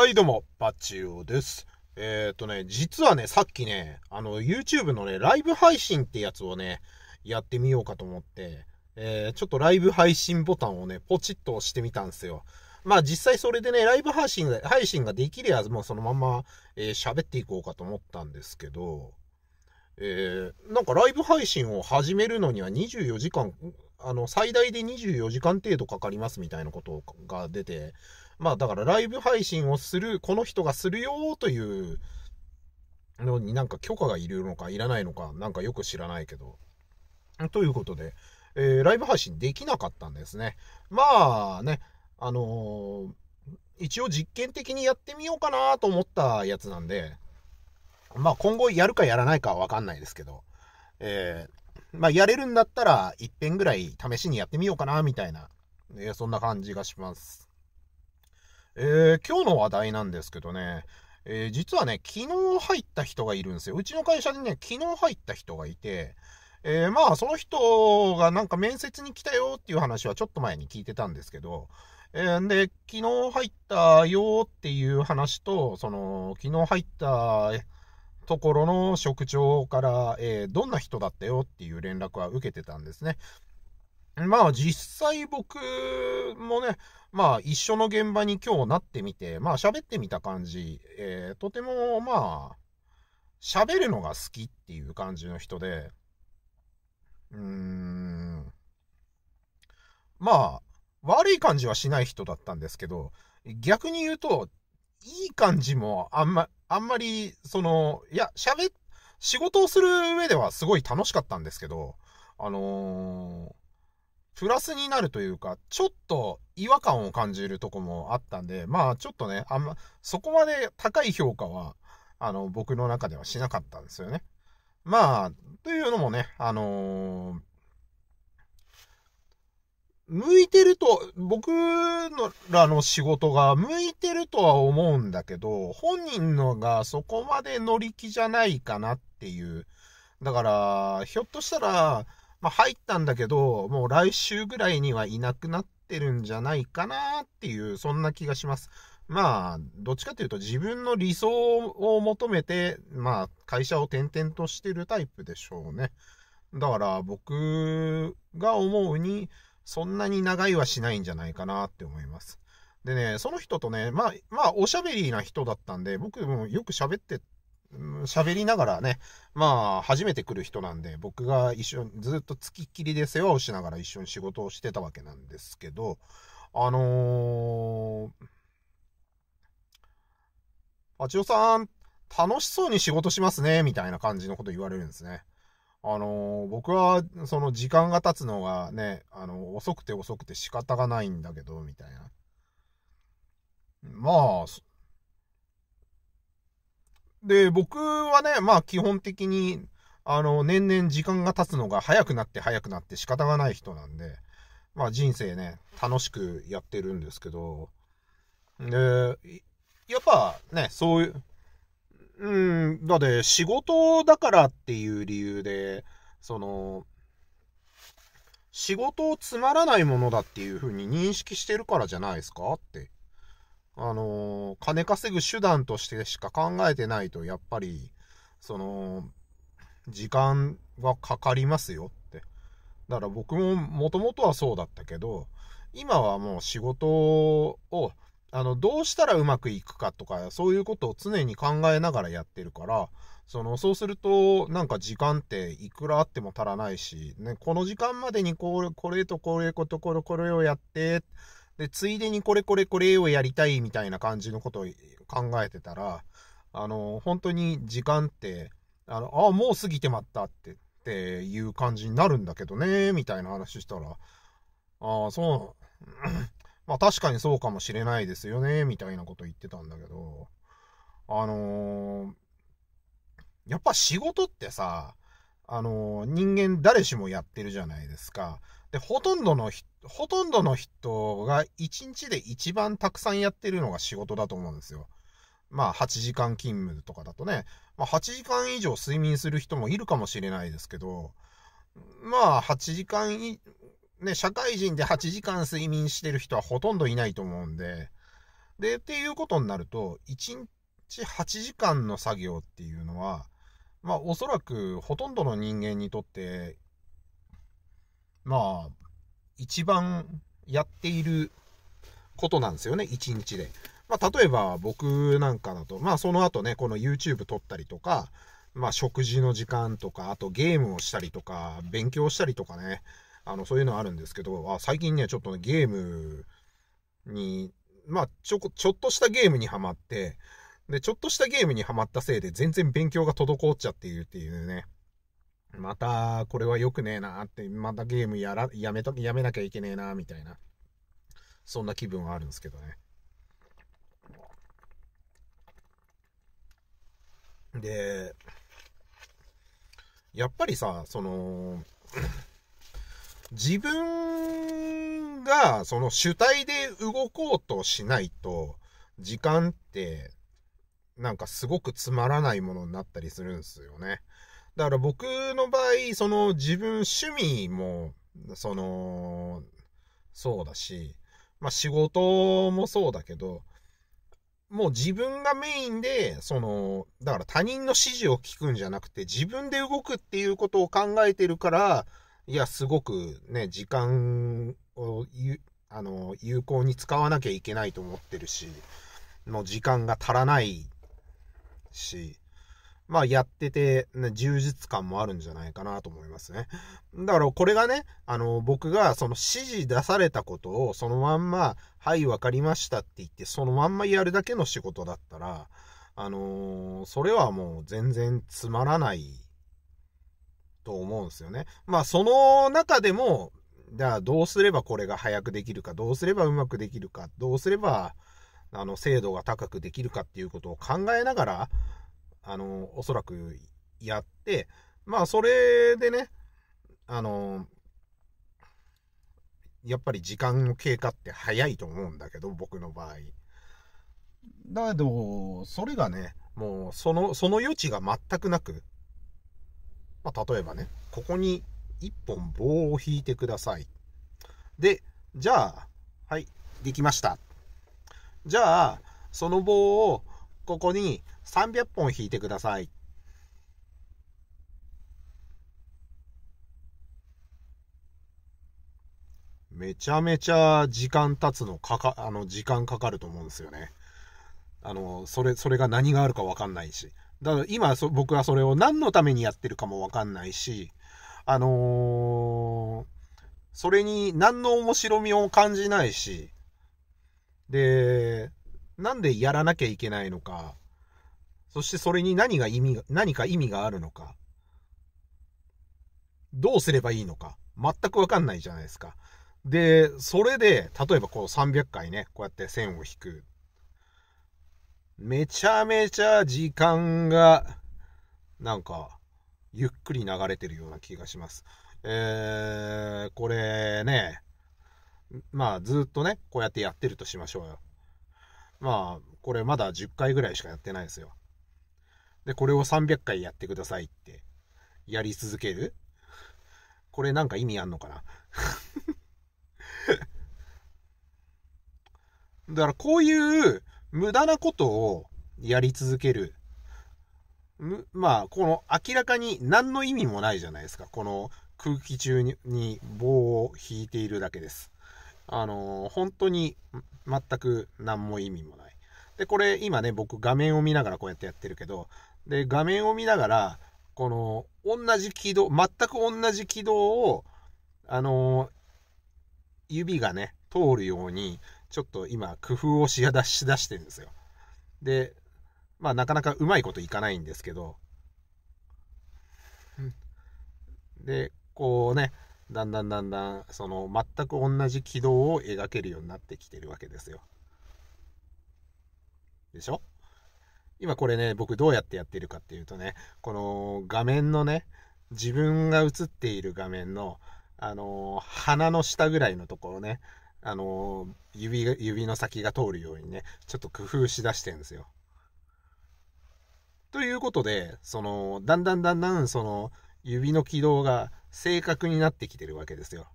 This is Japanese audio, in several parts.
はい、どうも、パチオです。えっ、ー、とね、実はね、さっきね、あの、YouTube のね、ライブ配信ってやつをね、やってみようかと思って、えー、ちょっとライブ配信ボタンをね、ポチッと押してみたんですよ。まあ実際それでね、ライブ配信が、配信ができれば、もうそのまま、えー、喋っていこうかと思ったんですけど、えー、なんかライブ配信を始めるのには24時間、あの、最大で24時間程度かかりますみたいなことが出て、まあだからライブ配信をする、この人がするよというのになんか許可がいるのかいらないのか、なんかよく知らないけど。ということで、えー、ライブ配信できなかったんですね。まあね、あのー、一応実験的にやってみようかなと思ったやつなんで、まあ今後やるかやらないかはわかんないですけど、えー、まあやれるんだったら一遍ぐらい試しにやってみようかなみたいな、えー、そんな感じがします。えー、今日の話題なんですけどね、えー、実はね、昨日入った人がいるんですよ。うちの会社にね、昨日入った人がいて、えー、まあ、その人がなんか面接に来たよっていう話はちょっと前に聞いてたんですけど、えー、で、昨日入ったよっていう話と、その、昨日入ったところの職長から、えー、どんな人だったよっていう連絡は受けてたんですね。まあ実際僕もね、まあ一緒の現場に今日なってみて、まあ喋ってみた感じ、えー、とてもまあ、喋るのが好きっていう感じの人で、うーん、まあ、悪い感じはしない人だったんですけど、逆に言うと、いい感じもあんま、あんまり、その、いや、喋、仕事をする上ではすごい楽しかったんですけど、あのープラスになるというか、ちょっと違和感を感じるとこもあったんで、まあちょっとね、あんま、そこまで高い評価は、あの、僕の中ではしなかったんですよね。まあ、というのもね、あのー、向いてると、僕のらの仕事が向いてるとは思うんだけど、本人のがそこまで乗り気じゃないかなっていう。だから、ひょっとしたら、まあ、入ったんだけど、もう来週ぐらいにはいなくなってるんじゃないかなっていう、そんな気がします。まあ、どっちかというと自分の理想を求めて、まあ、会社を転々としてるタイプでしょうね。だから僕が思うに、そんなに長いはしないんじゃないかなって思います。でね、その人とね、まあ、まあ、おしゃべりな人だったんで、僕もよく喋って喋りながらね、まあ、初めて来る人なんで、僕が一緒に、ずっと付きっきりで世話をしながら一緒に仕事をしてたわけなんですけど、あのー、パチさん、楽しそうに仕事しますね、みたいな感じのこと言われるんですね。あのー、僕は、その時間が経つのがね、あのー、遅くて遅くて仕方がないんだけど、みたいな。まあ、で、僕はね、まあ基本的に、あの、年々時間が経つのが早くなって早くなって仕方がない人なんで、まあ人生ね、楽しくやってるんですけど、で、やっぱね、そういう、うん、だって仕事だからっていう理由で、その、仕事をつまらないものだっていうふうに認識してるからじゃないですかってあのー、金稼ぐ手段としてしか考えてないと、やっぱり、その、時間はかかりますよって。だから僕ももともとはそうだったけど、今はもう仕事を、あの、どうしたらうまくいくかとか、そういうことを常に考えながらやってるから、その、そうすると、なんか時間っていくらあっても足らないし、ね、この時間までにこれ、これとこれとこれ、これをやって、で、ついでにこれこれこれをやりたいみたいな感じのことを考えてたら、あの、本当に時間って、あの、あ、もう過ぎてまったって、っていう感じになるんだけどね、みたいな話したら、ああ、そう、まあ確かにそうかもしれないですよね、みたいなこと言ってたんだけど、あのー、やっぱ仕事ってさ、あのー、人間誰しもやってるじゃないですか。で、ほとんどの人、ほとんどの人が1日で一番たくさんやってるのが仕事だと思うんですよ。まあ8時間勤務とかだとね、まあ8時間以上睡眠する人もいるかもしれないですけど、まあ8時間ね、社会人で8時間睡眠してる人はほとんどいないと思うんで、で、っていうことになると、1日8時間の作業っていうのは、まあおそらくほとんどの人間にとってまあ、一番やっていることなんですよね、一日で。まあ、例えば僕なんかだと、まあ、その後ね、この YouTube 撮ったりとか、まあ、食事の時間とか、あとゲームをしたりとか、勉強したりとかね、あの、そういうのあるんですけど、あ最近ね、ちょっと、ね、ゲームに、まあ、ちょこ、ちょっとしたゲームにはまって、で、ちょっとしたゲームにはまったせいで全然勉強が滞っちゃっているっていうね。また、これは良くねえなって、またゲームやら、やめと、やめなきゃいけねえなみたいな、そんな気分はあるんですけどね。で、やっぱりさ、その、自分がその主体で動こうとしないと、時間って、なんかすごくつまらないものになったりするんですよね。だから僕の場合、その自分趣味も、その、そうだし、まあ仕事もそうだけど、もう自分がメインで、その、だから他人の指示を聞くんじゃなくて、自分で動くっていうことを考えてるから、いや、すごくね、時間を、あの、有効に使わなきゃいけないと思ってるし、もう時間が足らないし、まあやってて、充実感もあるんじゃないかなと思いますね。だからこれがね、あの、僕がその指示出されたことをそのまんま、はい、わかりましたって言って、そのまんまやるだけの仕事だったら、あのー、それはもう全然つまらないと思うんですよね。まあその中でも、じゃあどうすればこれが早くできるか、どうすればうまくできるか、どうすれば、あの、精度が高くできるかっていうことを考えながら、あの、おそらくやって、まあ、それでね、あの、やっぱり時間の経過って早いと思うんだけど、僕の場合。だけど、それがね、もう、その、その余地が全くなく、まあ、例えばね、ここに1本棒を引いてください。で、じゃあ、はい、できました。じゃあ、その棒をここに300本引いてください。めちゃめちゃ時間経つのかか、あの、時間かかると思うんですよね。あの、それ、それが何があるかわかんないし。だから今そ、僕はそれを何のためにやってるかもわかんないし、あのー、それに何の面白みを感じないし、で、なんでやらなきゃいけないのか、そしてそれに何が意味が、何か意味があるのか。どうすればいいのか。全くわかんないじゃないですか。で、それで、例えばこう300回ね、こうやって線を引く。めちゃめちゃ時間が、なんか、ゆっくり流れてるような気がします。えー、これね、まあずっとね、こうやってやってるとしましょうよ。まあ、これまだ10回ぐらいしかやってないですよ。で、これを300回やってくださいって、やり続けるこれなんか意味あんのかな だからこういう無駄なことをやり続ける。まあ、この明らかに何の意味もないじゃないですか。この空気中に棒を引いているだけです。あのー、本当に全く何も意味もない。で、これ今ね、僕画面を見ながらこうやってやってるけど、で、画面を見ながら、この、同じ軌道、全く同じ軌道を、あの指がね、通るように、ちょっと今、工夫をしやだし出してるんですよ。で、まあ、なかなかうまいこといかないんですけど、で、こうね、だんだんだんだん、その、全く同じ軌道を描けるようになってきてるわけですよ。でしょ今これね、僕どうやってやってるかっていうとね、この画面のね、自分が映っている画面の、あの、鼻の下ぐらいのところね、あの、指が、指の先が通るようにね、ちょっと工夫しだしてるんですよ。ということで、その、だんだんだんだん、その、指の軌道が正確になってきてるわけですよ。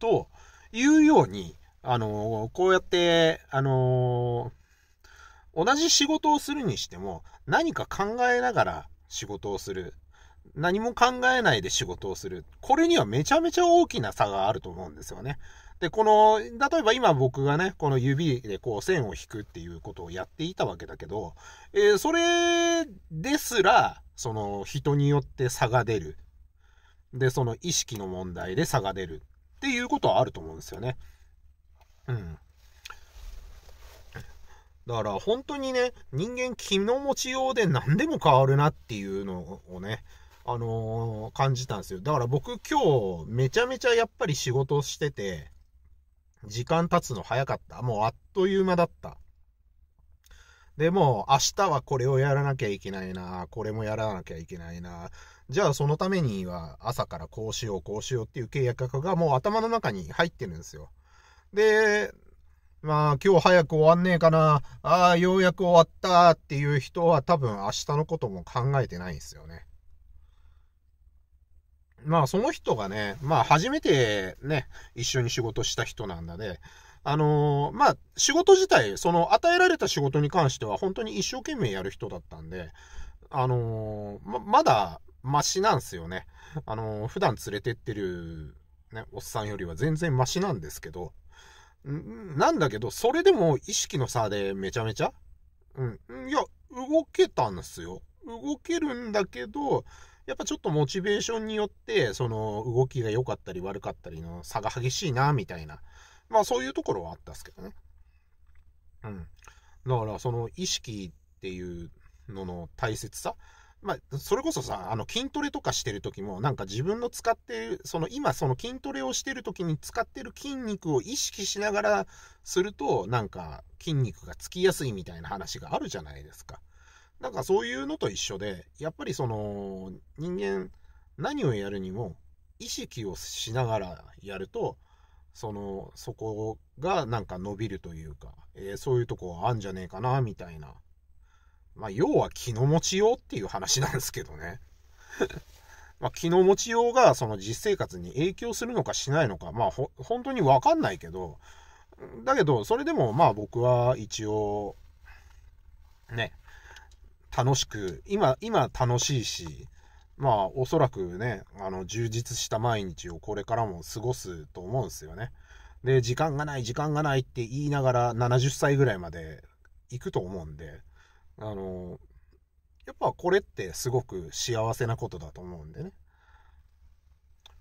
というように、あのこうやって、あの同じ仕事をするにしても、何か考えながら仕事をする。何も考えないで仕事をする。これにはめちゃめちゃ大きな差があると思うんですよね。で、この、例えば今僕がね、この指でこう線を引くっていうことをやっていたわけだけど、えー、それですら、その人によって差が出る。で、その意識の問題で差が出るっていうことはあると思うんですよね。うん。だから本当にね、人間気の持ちようで何でも変わるなっていうのをね、あのー、感じたんですよ。だから僕今日めちゃめちゃやっぱり仕事してて、時間経つの早かった。もうあっという間だった。でも明日はこれをやらなきゃいけないな、これもやらなきゃいけないな、じゃあそのためには朝からこうしようこうしようっていう契約がもう頭の中に入ってるんですよ。で、まあ今日早く終わんねえかな、ああ、ようやく終わったっていう人は多分明日のことも考えてないんですよね。まあその人がね、まあ初めてね、一緒に仕事した人なんだで、あのー、まあ仕事自体、その与えられた仕事に関しては本当に一生懸命やる人だったんで、あのー、ま、まだマシなんですよね。あのー、普段連れてってるね、おっさんよりは全然マシなんですけど、なんだけど、それでも意識の差でめちゃめちゃうん。いや、動けたんですよ。動けるんだけど、やっぱちょっとモチベーションによって、その動きが良かったり悪かったりの差が激しいな、みたいな。まあそういうところはあったっすけどね。うん。だからその意識っていうのの大切さまあ、それこそさ、あの、筋トレとかしてる時も、なんか自分の使ってる、その今その筋トレをしてる時に使ってる筋肉を意識しながらすると、なんか筋肉がつきやすいみたいな話があるじゃないですか。なんかそういうのと一緒で、やっぱりその、人間、何をやるにも、意識をしながらやると、その、そこがなんか伸びるというか、えー、そういうとこあんじゃねえかな、みたいな。まあ、要は気の持ちようっていう話なんですけどね。まあ、気の持ちようがその実生活に影響するのかしないのか、まあ、ほ本当にわかんないけど、だけど、それでもまあ僕は一応、ね、楽しく、今、今楽しいし、まあおそらくね、あの、充実した毎日をこれからも過ごすと思うんですよね。で、時間がない、時間がないって言いながら70歳ぐらいまで行くと思うんで、あの、やっぱこれってすごく幸せなことだと思うんでね。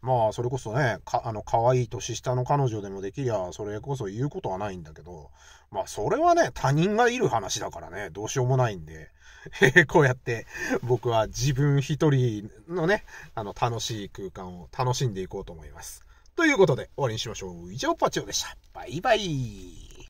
まあ、それこそね、か、あの、可愛い年下の彼女でもできりゃ、それこそ言うことはないんだけど、まあ、それはね、他人がいる話だからね、どうしようもないんで、こうやって、僕は自分一人のね、あの、楽しい空間を楽しんでいこうと思います。ということで、終わりにしましょう。以上、パチオでした。バイバイ。